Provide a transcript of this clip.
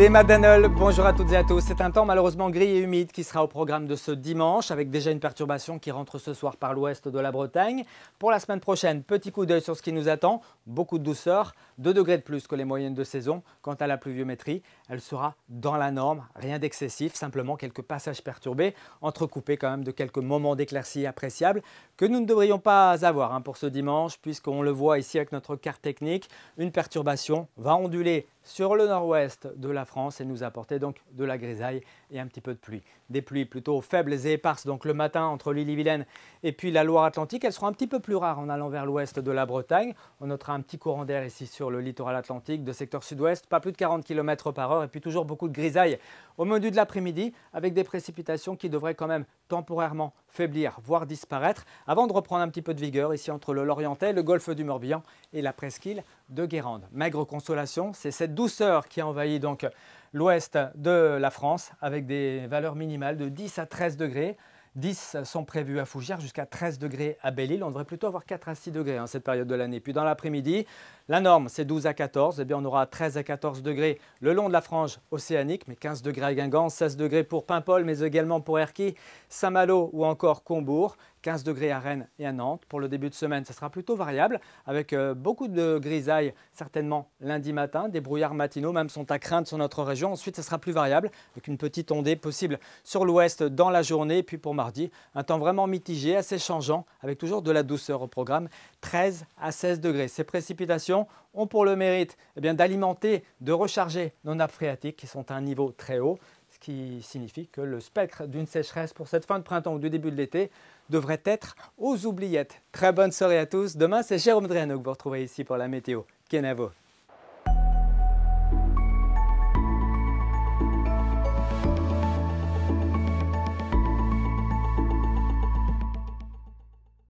Des Madanol, bonjour à toutes et à tous. C'est un temps malheureusement gris et humide qui sera au programme de ce dimanche, avec déjà une perturbation qui rentre ce soir par l'ouest de la Bretagne. Pour la semaine prochaine, petit coup d'œil sur ce qui nous attend. Beaucoup de douceur, 2 degrés de plus que les moyennes de saison. Quant à la pluviométrie, elle sera dans la norme, rien d'excessif, simplement quelques passages perturbés, entrecoupés quand même de quelques moments d'éclaircie appréciables que nous ne devrions pas avoir hein, pour ce dimanche, puisqu'on le voit ici avec notre carte technique, une perturbation va onduler sur le nord-ouest de la France et nous apporter donc de la grisaille et un petit peu de pluie. Des pluies plutôt faibles et éparses, donc le matin entre l'île-et-Vilaine et puis la Loire-Atlantique, elles seront un petit peu plus rares en allant vers l'ouest de la Bretagne. On notera un petit courant d'air ici sur le littoral atlantique de secteur sud-ouest, pas plus de 40 km par heure et puis toujours beaucoup de grisaille au menu de l'après-midi avec des précipitations qui devraient quand même temporairement faiblir, voire disparaître, avant de reprendre un petit peu de vigueur ici entre le Lorientais, le golfe du Morbihan et la presqu'île de Guérande. Maigre consolation, c'est cette douceur qui envahi donc l'ouest de la France avec des valeurs minimales de 10 à 13 degrés. 10 sont prévus à Fougères, jusqu'à 13 degrés à Belle-Île. On devrait plutôt avoir 4 à 6 degrés en hein, cette période de l'année. Puis dans l'après-midi, la norme, c'est 12 à 14. Eh bien, on aura 13 à 14 degrés le long de la frange océanique, mais 15 degrés à Guingamp, 16 degrés pour Paimpol, mais également pour Erquy, Saint-Malo ou encore Combourg. 15 degrés à Rennes et à Nantes. Pour le début de semaine, ce sera plutôt variable, avec euh, beaucoup de grisailles, certainement lundi matin. Des brouillards matinaux même sont à craindre sur notre région. Ensuite, ce sera plus variable, avec une petite ondée possible sur l'ouest dans la journée. Et puis pour mardi, un temps vraiment mitigé, assez changeant, avec toujours de la douceur au programme, 13 à 16 degrés. Ces précipitations ont pour le mérite eh d'alimenter, de recharger nos nappes phréatiques qui sont à un niveau très haut qui signifie que le spectre d'une sécheresse pour cette fin de printemps ou du début de l'été devrait être aux oubliettes. Très bonne soirée à tous. Demain, c'est Jérôme Driano que vous retrouverez ici pour la météo. Kenavo.